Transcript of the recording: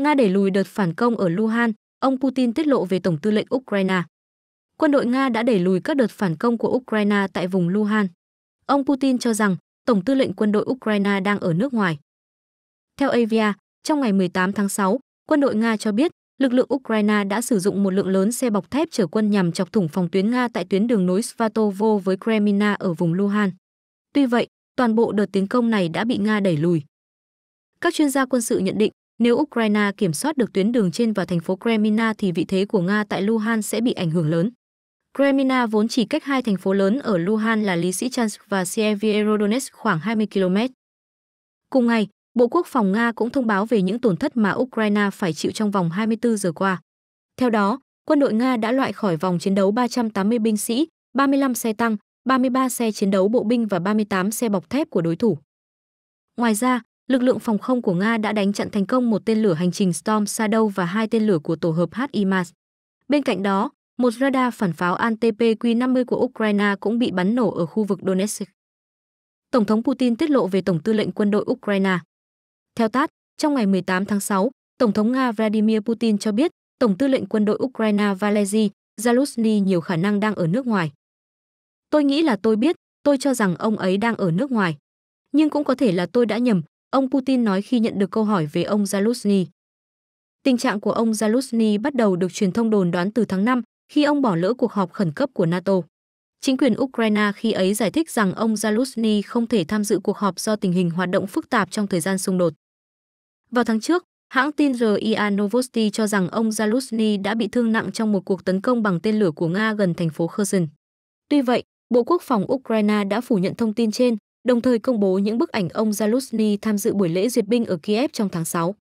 Nga đẩy lùi đợt phản công ở Luhan, ông Putin tiết lộ về Tổng tư lệnh Ukraine. Quân đội Nga đã đẩy lùi các đợt phản công của Ukraine tại vùng Luhan. Ông Putin cho rằng Tổng tư lệnh quân đội Ukraine đang ở nước ngoài. Theo Avia, trong ngày 18 tháng 6, quân đội Nga cho biết lực lượng Ukraine đã sử dụng một lượng lớn xe bọc thép chở quân nhằm chọc thủng phòng tuyến Nga tại tuyến đường nối Svatovo với Kremina ở vùng Luhan. Tuy vậy, toàn bộ đợt tiến công này đã bị Nga đẩy lùi. Các chuyên gia quân sự nhận định nếu Ukraine kiểm soát được tuyến đường trên và thành phố Kremina thì vị thế của Nga tại Luhan sẽ bị ảnh hưởng lớn. Kremina vốn chỉ cách hai thành phố lớn ở Luhan là Lý và Sievirodonetsk khoảng 20 km. Cùng ngày, Bộ Quốc phòng Nga cũng thông báo về những tổn thất mà Ukraine phải chịu trong vòng 24 giờ qua. Theo đó, quân đội Nga đã loại khỏi vòng chiến đấu 380 binh sĩ, 35 xe tăng, 33 xe chiến đấu bộ binh và 38 xe bọc thép của đối thủ. Ngoài ra, lực lượng phòng không của Nga đã đánh chặn thành công một tên lửa hành trình Storm Shadow và hai tên lửa của tổ hợp HIMARS. Bên cạnh đó, một radar phản pháo ANTPQ-50 của Ukraine cũng bị bắn nổ ở khu vực Donetsk. Tổng thống Putin tiết lộ về Tổng tư lệnh quân đội Ukraine. Theo Tat, trong ngày 18 tháng 6, Tổng thống Nga Vladimir Putin cho biết Tổng tư lệnh quân đội Ukraine Valery Zaluzny nhiều khả năng đang ở nước ngoài. Tôi nghĩ là tôi biết, tôi cho rằng ông ấy đang ở nước ngoài. Nhưng cũng có thể là tôi đã nhầm, ông Putin nói khi nhận được câu hỏi về ông Zaluzny. Tình trạng của ông Zaluzny bắt đầu được truyền thông đồn đoán từ tháng 5 khi ông bỏ lỡ cuộc họp khẩn cấp của NATO. Chính quyền Ukraine khi ấy giải thích rằng ông Zaluzny không thể tham dự cuộc họp do tình hình hoạt động phức tạp trong thời gian xung đột. Vào tháng trước, hãng tin RIA Novosti cho rằng ông Zaluzny đã bị thương nặng trong một cuộc tấn công bằng tên lửa của Nga gần thành phố Kherson. Tuy vậy, Bộ Quốc phòng Ukraine đã phủ nhận thông tin trên đồng thời công bố những bức ảnh ông Zaluzny tham dự buổi lễ duyệt binh ở Kiev trong tháng 6.